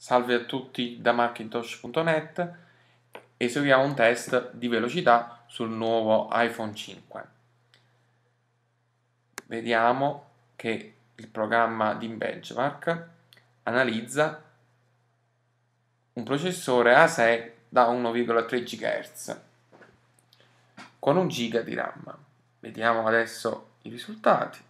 Salve a tutti da macintosh.net, eseguiamo un test di velocità sul nuovo iPhone 5. Vediamo che il programma di benchmark analizza un processore A6 da 1,3 GHz con 1 GB di RAM. Vediamo adesso i risultati.